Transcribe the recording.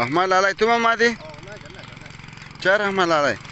अहमद लाला तुम अहमद चार अहमद लाला